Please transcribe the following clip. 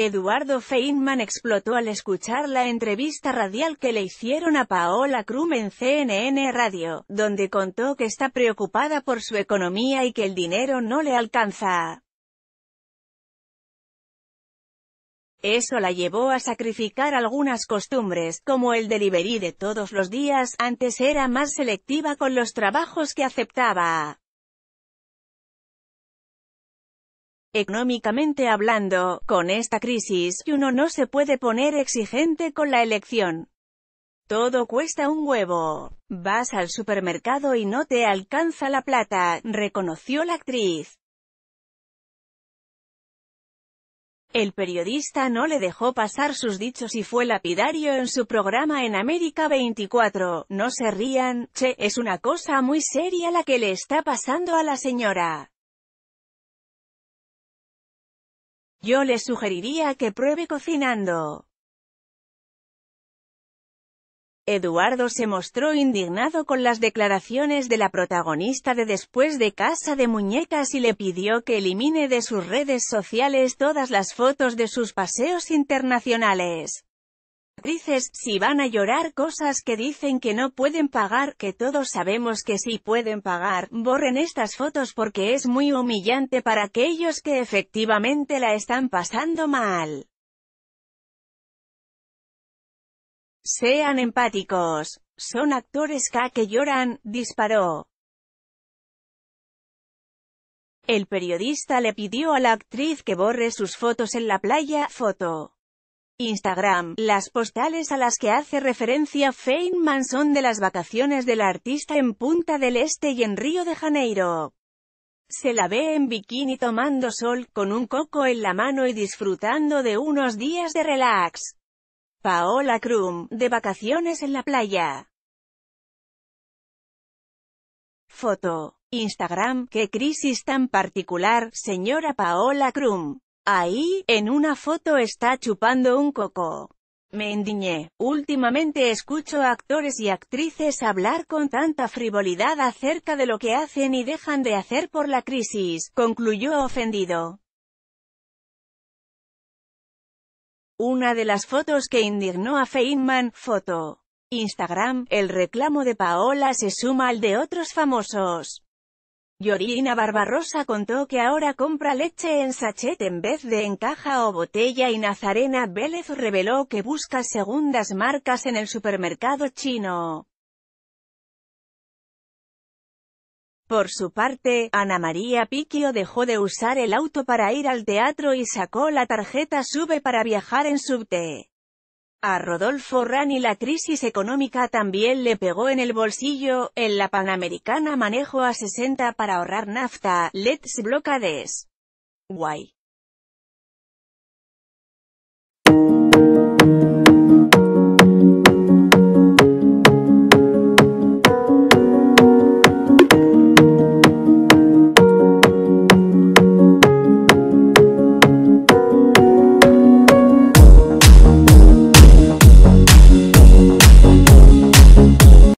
Eduardo Feynman explotó al escuchar la entrevista radial que le hicieron a Paola Krum en CNN Radio, donde contó que está preocupada por su economía y que el dinero no le alcanza. Eso la llevó a sacrificar algunas costumbres, como el delivery de todos los días, antes era más selectiva con los trabajos que aceptaba. Económicamente hablando, con esta crisis, uno no se puede poner exigente con la elección. Todo cuesta un huevo. Vas al supermercado y no te alcanza la plata, reconoció la actriz. El periodista no le dejó pasar sus dichos y fue lapidario en su programa en América 24. No se rían, che, es una cosa muy seria la que le está pasando a la señora. Yo le sugeriría que pruebe cocinando. Eduardo se mostró indignado con las declaraciones de la protagonista de Después de Casa de Muñecas y le pidió que elimine de sus redes sociales todas las fotos de sus paseos internacionales. Dices, si van a llorar cosas que dicen que no pueden pagar, que todos sabemos que sí pueden pagar, borren estas fotos porque es muy humillante para aquellos que efectivamente la están pasando mal. Sean empáticos. Son actores K que lloran, disparó. El periodista le pidió a la actriz que borre sus fotos en la playa, foto. Instagram, las postales a las que hace referencia Feynman son de las vacaciones del artista en Punta del Este y en Río de Janeiro. Se la ve en bikini tomando sol, con un coco en la mano y disfrutando de unos días de relax. Paola Krum, de vacaciones en la playa. Foto. Instagram, qué crisis tan particular, señora Paola Krum. Ahí, en una foto está chupando un coco. Me indiñé, Últimamente escucho a actores y actrices hablar con tanta frivolidad acerca de lo que hacen y dejan de hacer por la crisis, concluyó ofendido. Una de las fotos que indignó a Feynman, foto. Instagram, el reclamo de Paola se suma al de otros famosos. Yorina Barbarosa contó que ahora compra leche en sachet en vez de en caja o botella y Nazarena Vélez reveló que busca segundas marcas en el supermercado chino. Por su parte, Ana María Piquio dejó de usar el auto para ir al teatro y sacó la tarjeta SUBE para viajar en subte. A Rodolfo Rani la crisis económica también le pegó en el bolsillo, en la Panamericana manejo a 60 para ahorrar nafta, let's blockades. Guay.